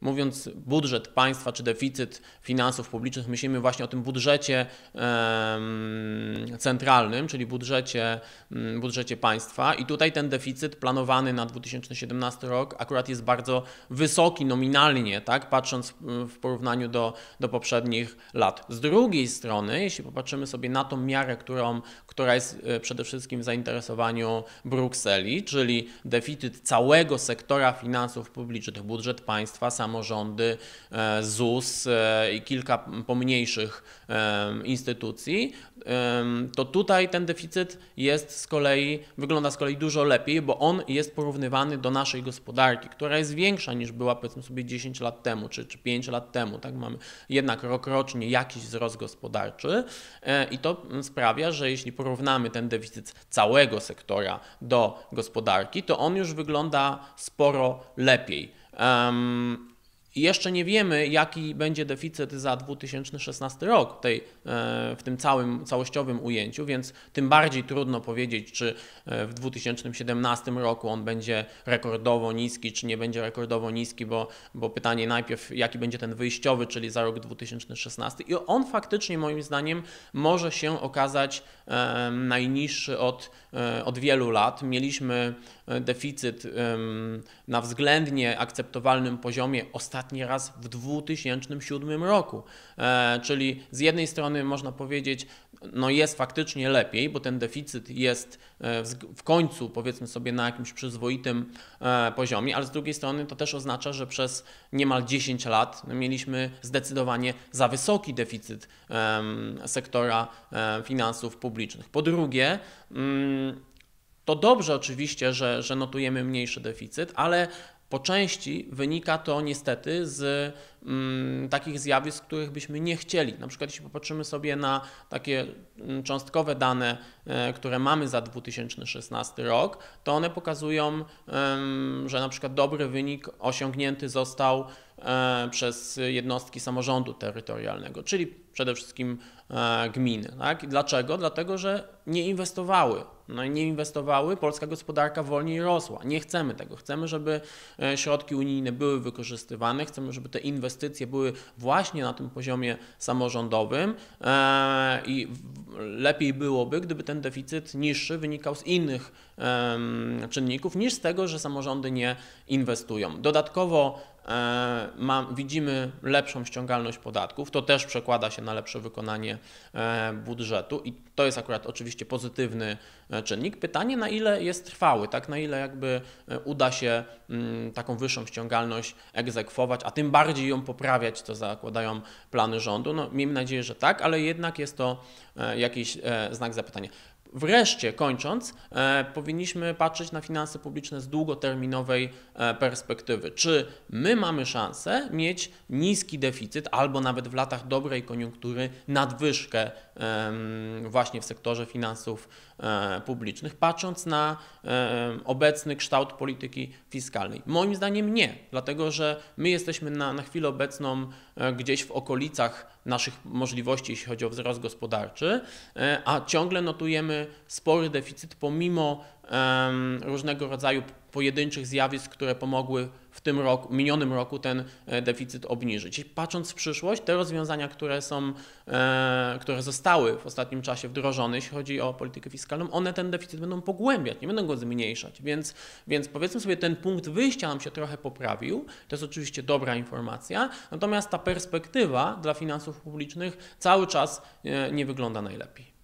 Mówiąc budżet państwa czy deficyt finansów publicznych, myślimy właśnie o tym budżecie centralnym, czyli budżecie, mm, budżecie państwa. I tutaj ten deficyt planowany na 2017 rok akurat jest bardzo wysoki nominalnie, tak, patrząc mm, w porównaniu do, do poprzednich lat. Z drugiej strony, jeśli popatrzymy sobie na tą miarę, którą, która jest e, przede wszystkim w zainteresowaniu Brukseli, czyli deficyt całego sektora finansów publicznych, budżet państwa sam samorządy, e, ZUS e, i kilka pomniejszych instytucji, to tutaj ten deficyt jest z kolei, wygląda z kolei dużo lepiej, bo on jest porównywany do naszej gospodarki, która jest większa niż była powiedzmy sobie 10 lat temu czy, czy 5 lat temu. Tak mamy jednak rok rocznie jakiś wzrost gospodarczy e, i to sprawia, że jeśli porównamy ten deficyt całego sektora do gospodarki, to on już wygląda sporo lepiej. I jeszcze nie wiemy, jaki będzie deficyt za 2016 rok tej, e, w tym całym, całościowym ujęciu, więc tym bardziej trudno powiedzieć, czy e, w 2017 roku on będzie rekordowo niski, czy nie będzie rekordowo niski, bo, bo pytanie najpierw, jaki będzie ten wyjściowy, czyli za rok 2016. I on faktycznie, moim zdaniem, może się okazać e, najniższy od, od wielu lat. Mieliśmy E, deficyt na względnie akceptowalnym poziomie ostatni raz w 2007 roku. E, czyli z jednej strony można powiedzieć, no jest faktycznie lepiej, bo ten deficyt jest e, w końcu, powiedzmy sobie, na jakimś przyzwoitym poziomie, ale z drugiej strony to też oznacza, że przez niemal 10 lat mieliśmy zdecydowanie za wysoki deficyt sektora finansów publicznych. Po drugie, mm, to dobrze oczywiście, że, że notujemy mniejszy deficyt, ale po części wynika to niestety z mm, takich zjawisk, których byśmy nie chcieli. Na przykład, jeśli popatrzymy sobie na takie mm, cząstkowe dane, e, które mamy za 2016 rok, to one pokazują, e, że na przykład dobry wynik osiągnięty został e, przez jednostki samorządu terytorialnego, czyli przede wszystkim e, gminy. Tak? Dlaczego? Dlatego, że nie inwestowały no i nie inwestowały, polska gospodarka wolniej rosła. Nie chcemy tego. Chcemy, żeby E, środki unijne były wykorzystywane. Chcemy, żeby te inwestycje były właśnie na tym poziomie samorządowym e, i lepiej byłoby, gdyby ten deficyt niższy wynikał z innych czynników niż z tego, że samorządy nie inwestują. Dodatkowo e, ma, widzimy lepszą ściągalność podatków, to też przekłada się na lepsze wykonanie e, budżetu i to jest akurat oczywiście pozytywny e, czynnik. Pytanie na ile jest trwały, tak na ile jakby uda się mm, taką wyższą ściągalność egzekwować, a tym bardziej ją poprawiać, co zakładają plany rządu. No, miejmy nadzieję, że tak, ale jednak jest to, jakiś e, znak zapytania. Wreszcie, kończąc, e, powinniśmy patrzeć na finanse publiczne z długoterminowej e, perspektywy. Czy my mamy szansę mieć niski deficyt albo nawet w latach dobrej koniunktury nadwyżkę właśnie w sektorze finansów publicznych, patrząc na obecny kształt polityki fiskalnej? Moim zdaniem nie, dlatego że my jesteśmy na, na chwilę obecną gdzieś w okolicach naszych możliwości, jeśli chodzi o wzrost gospodarczy, e, a ciągle notujemy spory deficyt pomimo różnego rodzaju pojedynczych zjawisk, które pomogły w tym roku, minionym roku ten e, deficyt obniżyć. patrząc w przyszłość, te rozwiązania, które są, e, które zostały w ostatnim czasie wdrożone, jeśli chodzi o politykę fiskalną, one ten deficyt będą pogłębiać, nie będą go zmniejszać. Więc, więc powiedzmy sobie, ten punkt wyjścia nam się trochę poprawił, to jest oczywiście dobra informacja, natomiast ta perspektywa dla finansów publicznych cały czas e, nie wygląda najlepiej.